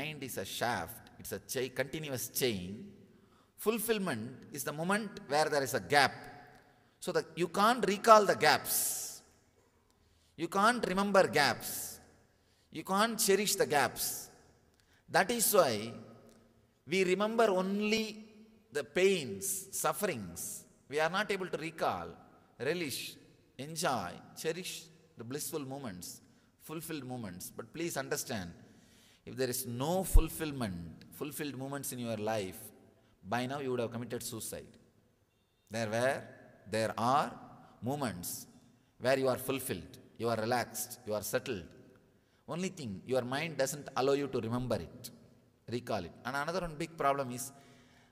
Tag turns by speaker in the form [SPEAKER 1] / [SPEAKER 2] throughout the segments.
[SPEAKER 1] mind is a shaft, it's a cha continuous chain. Fulfillment is the moment where there is a gap. So that you can't recall the gaps. You can't remember gaps. You can't cherish the gaps. That is why we remember only the pains, sufferings. We are not able to recall, relish, enjoy, cherish the blissful moments, fulfilled moments. But please understand, if there is no fulfillment, fulfilled moments in your life, by now you would have committed suicide. There were, there are moments where you are fulfilled, you are relaxed, you are settled. Only thing, your mind doesn't allow you to remember it, recall it. And another one big problem is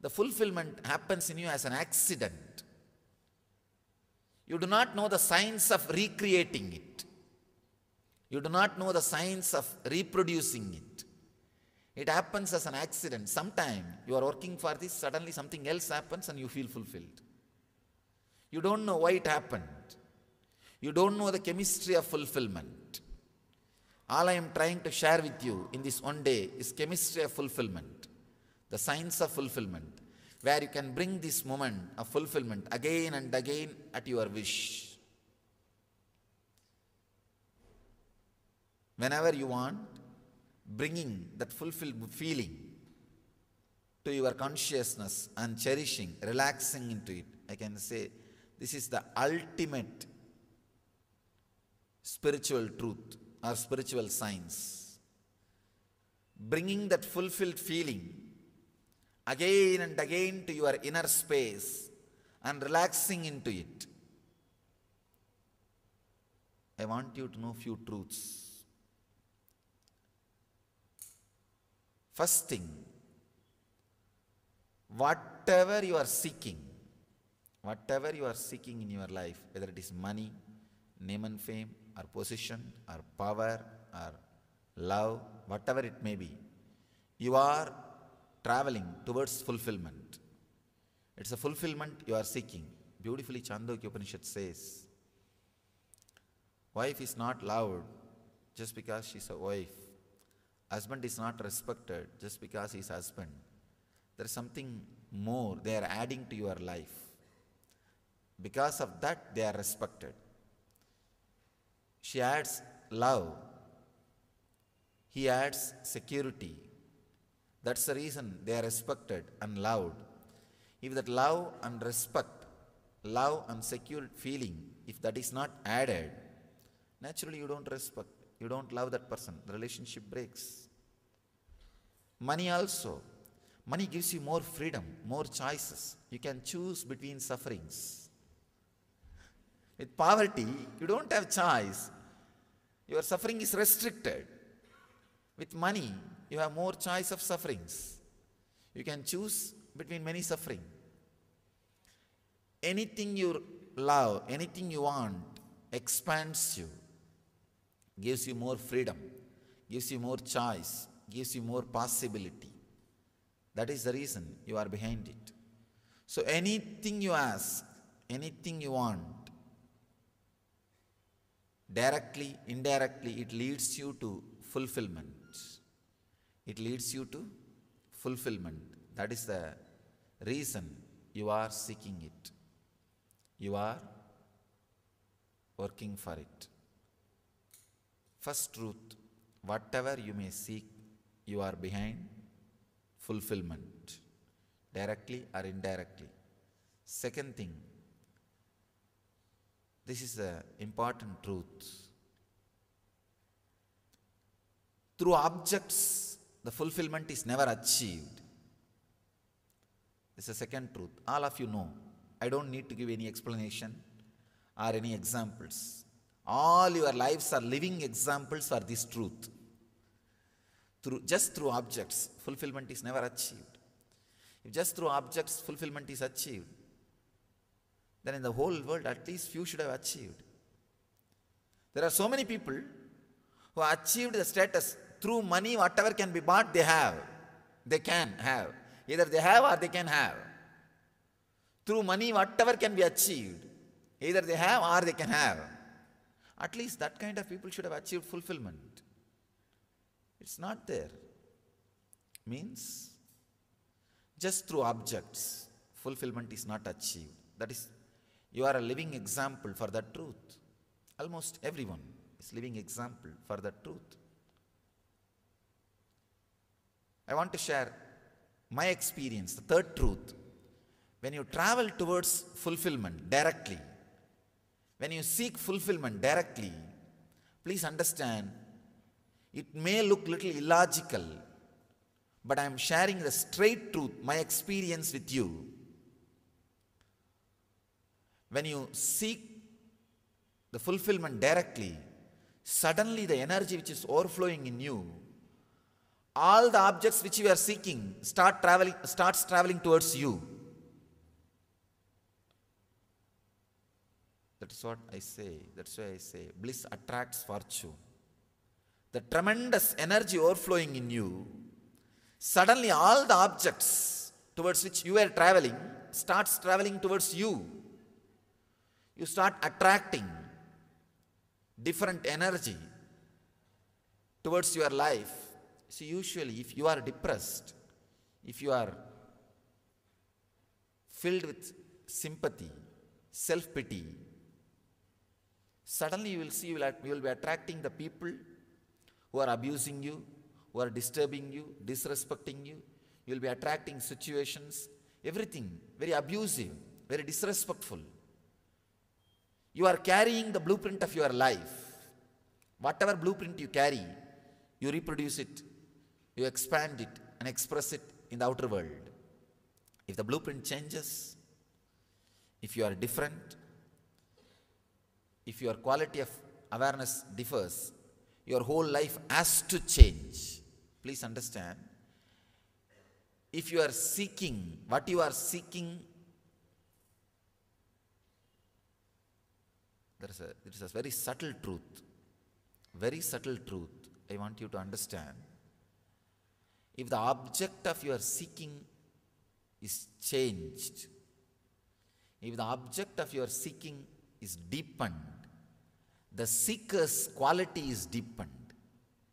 [SPEAKER 1] the fulfillment happens in you as an accident. You do not know the science of recreating it. You do not know the science of reproducing it. It happens as an accident. Sometime you are working for this, suddenly something else happens and you feel fulfilled. You don't know why it happened. You don't know the chemistry of fulfillment. All I am trying to share with you in this one day is chemistry of fulfillment, the science of fulfillment, where you can bring this moment of fulfillment again and again at your wish. whenever you want, bringing that fulfilled feeling to your consciousness and cherishing, relaxing into it. I can say this is the ultimate spiritual truth or spiritual science. Bringing that fulfilled feeling again and again to your inner space and relaxing into it. I want you to know few truths First thing, whatever you are seeking, whatever you are seeking in your life, whether it is money, name and fame, or position, or power, or love, whatever it may be, you are traveling towards fulfillment. It's a fulfillment you are seeking. Beautifully, Chandogya Upanishad says, Wife is not loved just because she's a wife husband is not respected just because he's husband. There's something more they are adding to your life. Because of that, they are respected. She adds love, he adds security. That's the reason they are respected and loved. If that love and respect, love and secure feeling, if that is not added, naturally you don't respect you don't love that person, the relationship breaks. Money also. Money gives you more freedom, more choices. You can choose between sufferings. With poverty, you don't have choice. Your suffering is restricted. With money, you have more choice of sufferings. You can choose between many suffering. Anything you love, anything you want, expands you gives you more freedom, gives you more choice, gives you more possibility. That is the reason you are behind it. So anything you ask, anything you want, directly, indirectly, it leads you to fulfillment. It leads you to fulfillment. That is the reason you are seeking it. You are working for it. First truth, whatever you may seek, you are behind fulfillment, directly or indirectly. Second thing, this is the important truth. Through objects, the fulfillment is never achieved. This is the second truth. All of you know. I don't need to give any explanation or any examples. All your lives are living examples for this truth. Through, just through objects, fulfillment is never achieved. If just through objects, fulfillment is achieved, then in the whole world, at least few should have achieved. There are so many people who achieved the status through money, whatever can be bought, they have. They can have. Either they have or they can have. Through money, whatever can be achieved, either they have or they can have. At least that kind of people should have achieved fulfillment. It's not there. Means just through objects, fulfillment is not achieved. That is, you are a living example for that truth. Almost everyone is living example for that truth. I want to share my experience, the third truth. When you travel towards fulfillment directly, when you seek fulfillment directly, please understand, it may look little illogical, but I am sharing the straight truth, my experience with you. When you seek the fulfillment directly, suddenly the energy which is overflowing in you, all the objects which you are seeking start traveling, starts traveling towards you. That is what I say. That's why I say bliss attracts fortune. The tremendous energy overflowing in you, suddenly all the objects towards which you are traveling starts traveling towards you. You start attracting different energy towards your life. See, usually if you are depressed, if you are filled with sympathy, self pity, Suddenly you will see you will, be attracting the people who are abusing you, who are disturbing you, disrespecting you. You will be attracting situations, everything very abusive, very disrespectful. You are carrying the blueprint of your life. Whatever blueprint you carry, you reproduce it, you expand it, and express it in the outer world. If the blueprint changes, if you are different, if your quality of awareness differs, your whole life has to change. Please understand. If you are seeking, what you are seeking, there is a, there is a very subtle truth. Very subtle truth. I want you to understand. If the object of your seeking is changed, if the object of your seeking is deepened, the seeker's quality is deepened.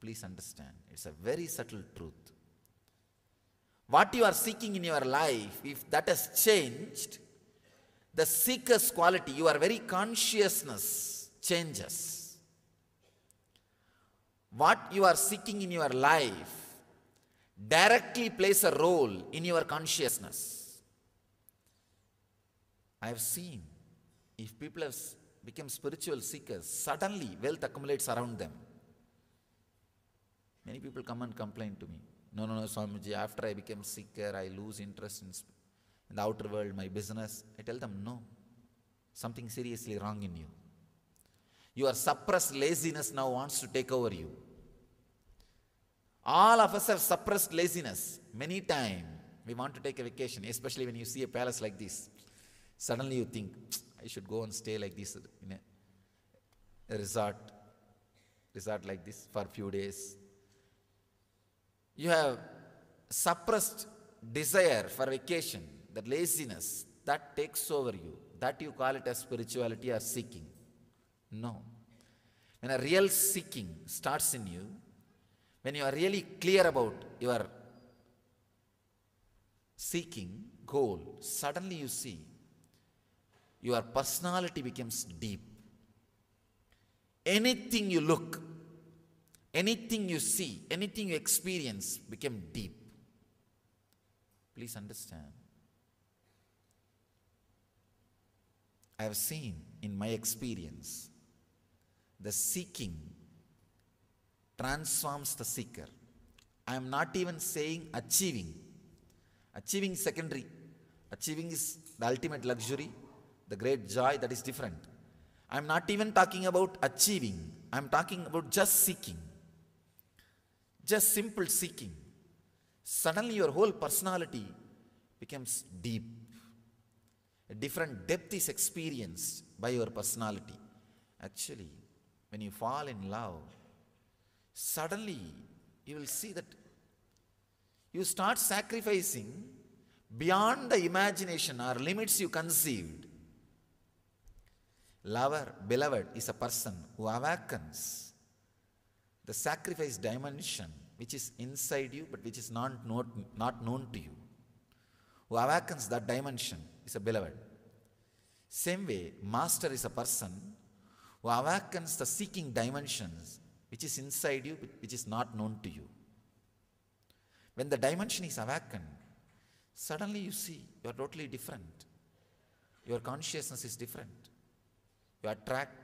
[SPEAKER 1] Please understand, it's a very subtle truth. What you are seeking in your life, if that has changed, the seeker's quality, your very consciousness changes. What you are seeking in your life directly plays a role in your consciousness. I have seen if people have become spiritual seekers, suddenly wealth accumulates around them. Many people come and complain to me. No, no, no, Swamiji, after I became seeker, I lose interest in, in the outer world, my business. I tell them, no, something seriously wrong in you. Your suppressed laziness now wants to take over you. All of us have suppressed laziness many times. We want to take a vacation, especially when you see a palace like this. Suddenly you think, I should go and stay like this in a, a resort, resort like this for a few days. You have suppressed desire for vacation, that laziness, that takes over you. That you call it as spirituality or seeking. No. When a real seeking starts in you, when you are really clear about your seeking goal, suddenly you see your personality becomes deep. Anything you look, anything you see, anything you experience become deep. Please understand. I have seen in my experience the seeking transforms the seeker. I am not even saying achieving. Achieving secondary. Achieving is the ultimate luxury the great joy that is different. I'm not even talking about achieving, I'm talking about just seeking. Just simple seeking. Suddenly, your whole personality becomes deep. A different depth is experienced by your personality. Actually, when you fall in love, suddenly you will see that you start sacrificing beyond the imagination or limits you conceived. Lover, beloved, is a person who awakens the sacrifice dimension which is inside you but which is not known, not known to you. Who awakens that dimension is a beloved. Same way, master is a person who awakens the seeking dimensions which is inside you, which is not known to you. When the dimension is awakened, suddenly you see you are totally different. Your consciousness is different. You attract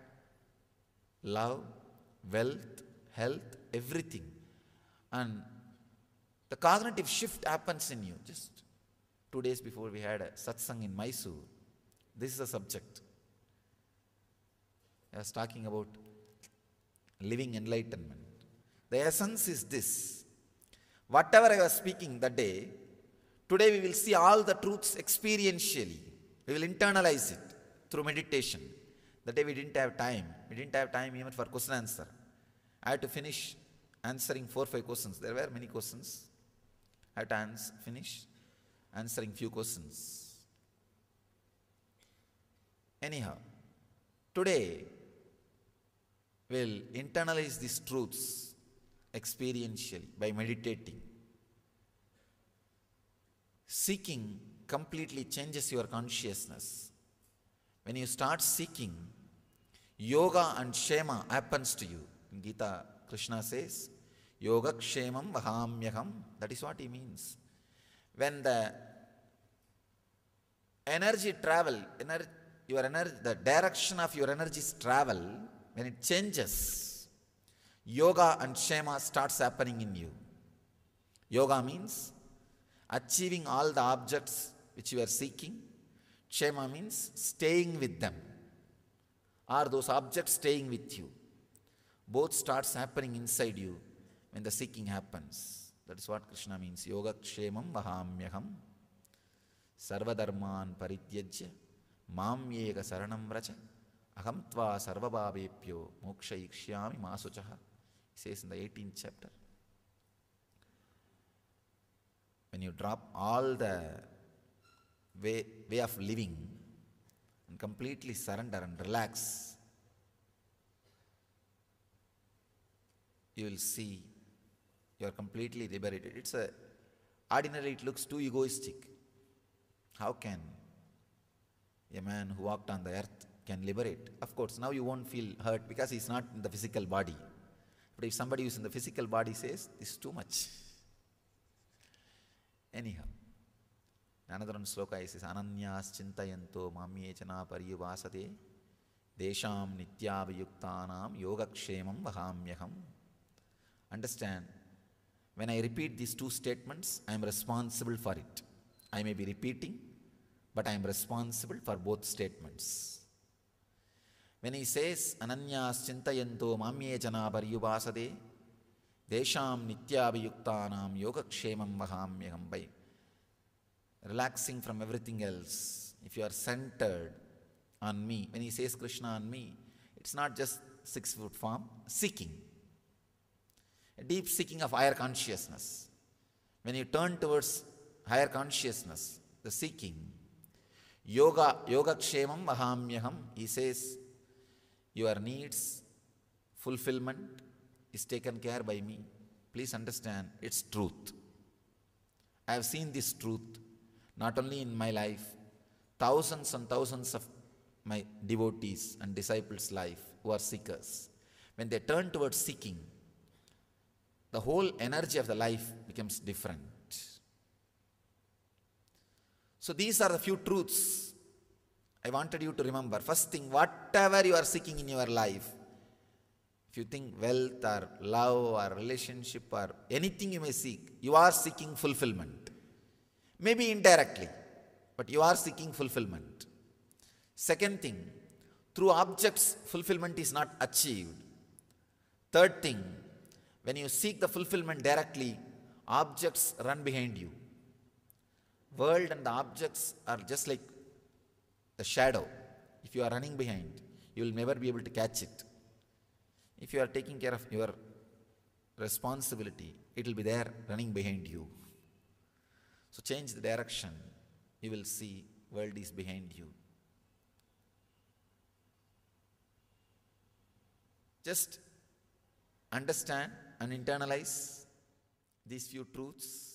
[SPEAKER 1] love, wealth, health, everything. And the cognitive shift happens in you. Just two days before we had a satsang in Mysore. This is the subject. I was talking about living enlightenment. The essence is this. Whatever I was speaking that day, today we will see all the truths experientially. We will internalize it through meditation. That day we didn't have time. We didn't have time even for question answer. I had to finish answering four, five questions. There were many questions. I had to answer, finish answering few questions. Anyhow, today we'll internalize these truths experientially by meditating. Seeking completely changes your consciousness. When you start seeking, yoga and shema happens to you. In Gita, Krishna says, Yoga kshemam vahamyaham. That is what he means. When the energy travel, ener, your energy, the direction of your energy's travel, when it changes, yoga and shema starts happening in you. Yoga means achieving all the objects which you are seeking Shema means staying with them. Are those objects staying with you? Both starts happening inside you when the seeking happens. That is what Krishna means. Yoga Kshemam Vahamyaham Sarvadarman Parityajya Mam Yega Saranam Raja akam Tva Sarvabhavepyo Moksha Ikshyami Masuchaha. He says in the 18th chapter. When you drop all the way, way of living and completely surrender and relax, you will see you are completely liberated. It's a ordinarily it looks too egoistic. How can a man who walked on the earth can liberate? Of course, now you won't feel hurt because he's not in the physical body. But if somebody who's in the physical body says, this is too much. Anyhow, ಅನಂತರಂ ಶ್ಲೋಕ ಐಸಿ ಅನನ್ಯಾಶ್ಚಿಂತೆಯಂತೋ ಮಾಮ್ಯೇ ಚನ ಪರ್ಯುವಾಸತೆ ದೇಶಾಂ ನಿತ್ಯಾಭಿಯುಕ್ತಾನಾಂ ಯೋಗಕ್ಷೇಮಂ ವಹಾಮ್ಯಹಂ Understand? when I repeat these two statements, I am responsible for it. I may be repeating, but I am responsible for both statements. When he says, Ananyas chintayanto mamye jana paryuvasade, desham nityabhiyuktanam yogakshemam vahamyaham by relaxing from everything else, if you are centered on me, when he says Krishna on me, it's not just six foot form, seeking. A deep seeking of higher consciousness. When you turn towards higher consciousness, the seeking, yoga, yoga kshemam mahamyaham, he says, your needs, fulfillment is taken care by me. Please understand, it's truth. I have seen this truth not only in my life, thousands and thousands of my devotees and disciples' life who are seekers. When they turn towards seeking, the whole energy of the life becomes different. So these are the few truths I wanted you to remember. First thing, whatever you are seeking in your life, if you think wealth or love or relationship or anything you may seek, you are seeking fulfillment maybe indirectly, but you are seeking fulfillment. Second thing, through objects, fulfillment is not achieved. Third thing, when you seek the fulfillment directly, objects run behind you. World and the objects are just like the shadow. If you are running behind, you will never be able to catch it. If you are taking care of your responsibility, it will be there running behind you. So change the direction. You will see world is behind you. Just understand and internalize these few truths